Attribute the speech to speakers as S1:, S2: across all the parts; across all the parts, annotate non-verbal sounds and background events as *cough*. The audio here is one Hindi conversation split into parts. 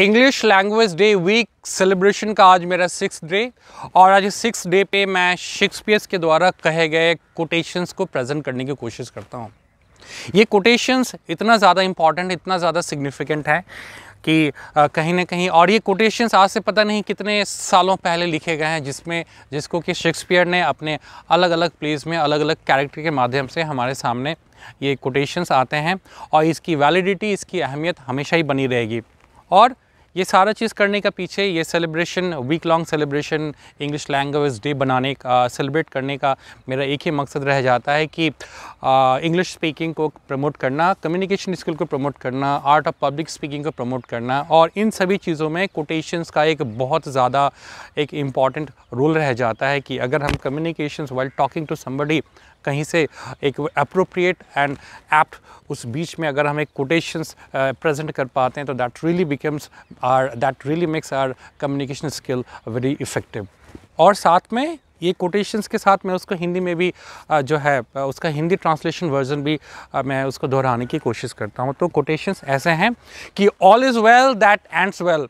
S1: English language day week celebration का आज मेरा सिक्स डे और आज इस सिक्स डे पे मैं शेक्सपियर्स के द्वारा कहे गए कोटेशंस को प्रेजेंट करने की कोशिश करता हूँ ये कोटेशंस इतना ज़्यादा इम्पॉर्टेंट इतना ज़्यादा सिग्निफिकेंट है कि कहीं ना कहीं और ये कोटेशंस आज से पता नहीं कितने सालों पहले लिखे गए हैं जिसमें जिसको कि शेक्सपियर ने अपने अलग अलग प्लेस में अलग अलग कैरेक्टर के माध्यम से हमारे सामने ये कोटेशंस आते हैं और इसकी वैलिडिटी इसकी अहमियत हमेशा ही बनी रहेगी और ये सारा चीज़ करने का पीछे ये celebration week long celebration English language day बनाने का सेलिब्रेट करने का मेरा एक ही मकसद रह जाता है कि इंग्लिश स्पीकिंग को प्रमोट करना कम्युनिकेशन स्किल को प्रमोट करना आर्ट ऑफ पब्लिक स्पीकिंग को प्रमोट करना और इन सभी चीज़ों में कोटेशंस का एक बहुत ज़्यादा एक इम्पॉर्टेंट रोल रह जाता है कि अगर हम communication while talking to somebody कहीं से एक अप्रोप्रिएट एंड एप्ट उस बीच में अगर हम एक कोटेशंस प्रेजेंट कर पाते हैं तो दैट रियली बिकम्स और that really makes our communication skill very effective और साथ में ये कोटेशंस के साथ मैं उसको हिंदी में भी जो है उसका हिंदी ट्रांसलेशन वर्जन भी मैं उसको दोहराने की कोशिश करता हूँ तो कोटेशंस ऐसे हैं कि all is well that ends well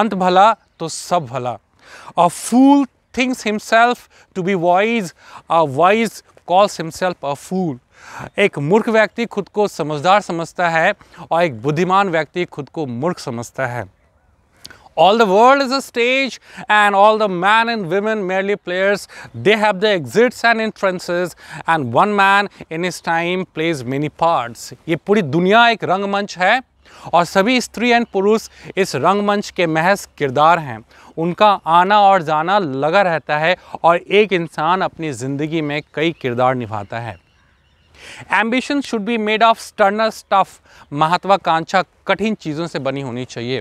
S1: अंत भला तो सब भला a fool thinks himself to be wise a wise calls himself a fool एक मूर्ख व्यक्ति खुद को समझदार समझता है और एक बुद्धिमान व्यक्ति खुद को मूर्ख समझता है all the world is a stage and all the men and women merely players they have the exits and entrances and one man in his time plays many parts ye puri duniya ek rangmanch hai और सभी स्त्री एंड पुरुष इस रंगमंच के महज किरदार हैं उनका आना और जाना लगा रहता है और एक इंसान अपनी ज़िंदगी में कई किरदार निभाता है ambition should be made of sterner stuff महत्वाकांक्षा कठिन चीज़ों से बनी होनी चाहिए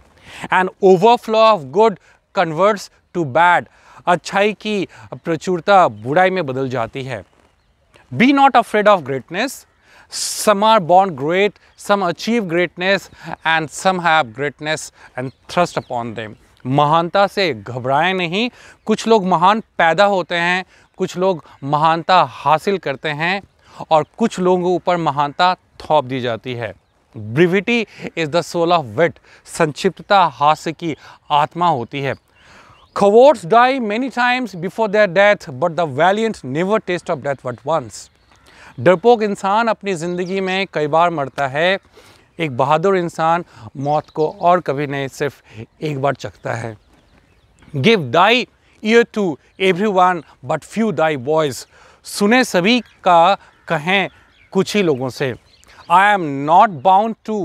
S1: and overflow of good converts to bad अच्छाई की प्रचुरता बुराई में बदल जाती है be not afraid of greatness some are born great some achieve greatness and some have greatness and thrust upon them महानता से घबराएं नहीं कुछ लोग महान पैदा होते हैं कुछ लोग महानता हासिल करते हैं और कुछ लोगों के ऊपर महानता थोप दी जाती है brevity is the soul of wit संक्षिप्तता हास्य की आत्मा होती है cowards die many times before their death but the valiant never taste of death but once डरपोक इंसान अपनी ज़िंदगी में कई बार मरता है एक बहादुर इंसान मौत को और कभी नहीं सिर्फ एक बार चखता है give thy ear to every one but few thy voice सुने सभी का कहें कुछ ही लोगों से I am not bound to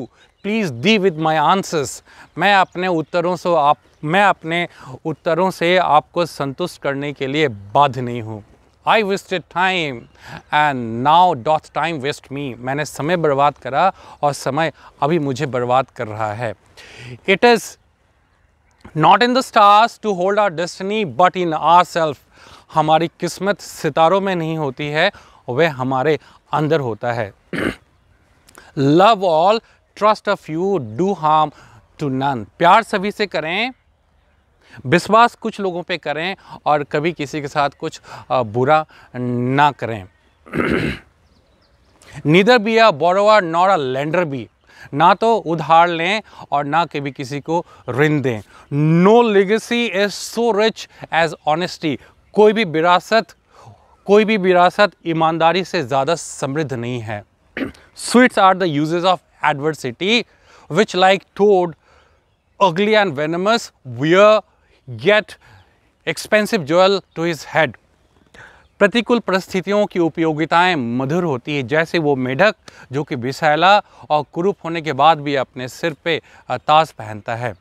S1: please thee with my answers मैं अपने उत्तरों से आप मैं अपने उत्तरों से आपको संतुष्ट करने के लिए बाध्य नहीं हूँ I wasted time and now doth time waste me मैंने समय बर्बाद करा और समय अभी मुझे बर्बाद कर रहा है it is not in the stars to hold our destiny but in our self हमारी किस्मत सितारों में नहीं होती है वह हमारे अंदर होता है love all trust a few do harm to none प्यार सभी से करें विश्वास कुछ लोगों पे करें और कभी किसी के साथ कुछ बुरा ना करें neither be a borrower nor a lender be ना तो उधार लें और ना कभी किसी को ऋण दें no legacy is so rich as honesty कोई भी विरासत कोई भी विरासत ईमानदारी से ज़्यादा समृद्ध नहीं है sweets are the use of adversity which like toad ugly and venomous wear get expensive jewel to his head प्रतिकूल परिस्थितियों की उपयोगिताएं मधुर होती है जैसे वो मेढक जो कि विषैला और कुरूप होने के बाद भी अपने सिर पे ताज पहनता है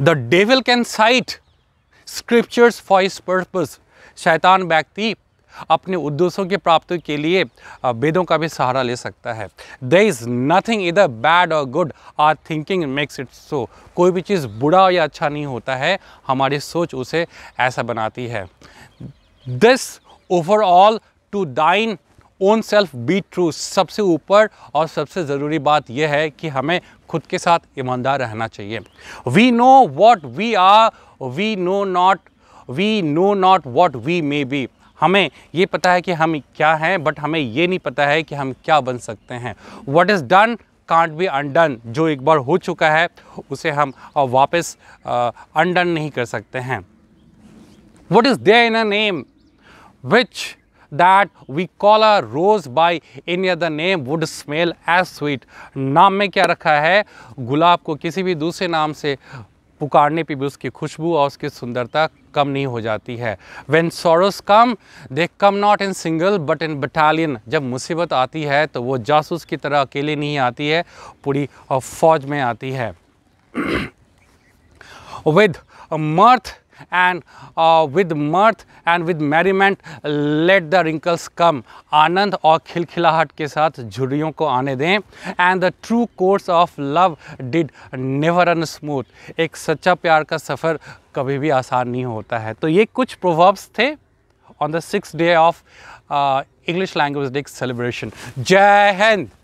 S1: the devil can cite scriptures for his purpose शैतान व्यक्ति अपने उद्देश्यों की प्राप्ति के लिए वेदों का भी सहारा ले सकता है there is nothing either bad or good or thinking makes it so कोई भी चीज़ बुरा या अच्छा नहीं होता है हमारी सोच उसे ऐसा बनाती है this overall to thine own self be true सबसे ऊपर और सबसे ज़रूरी बात यह है कि हमें खुद के साथ ईमानदार रहना चाहिए we know what we are we know not we know not what we may be हमें ये पता है कि हम क्या हैं बट हमें ये नहीं पता है कि हम क्या बन सकते हैं what is done can't be undone जो एक बार हो चुका है उसे हम वापस अनडन नहीं कर सकते हैं what is there in a name which that we call a rose by any other name would smell as sweet नाम में क्या रखा है गुलाब को किसी भी दूसरे नाम से पुकारने पे भी उसकी खुशबू और उसकी सुंदरता कम नहीं हो जाती है when sorrows come they come not in single but in battalion जब मुसीबत आती है तो वो जासूस की तरह अकेले नहीं आती है पूरी फौज में आती है with *clears throat* mirth and uh, with mirth and with merriment let the wrinkles come आनंद और खिलखिलाहट के साथ झुर्रियों को आने दें and the true course of love did never run smooth एक सच्चा प्यार का सफ़र कभी भी आसान नहीं होता है तो ये कुछ प्रोवर्ब्स थे on the six day of English language day celebration जय हिंद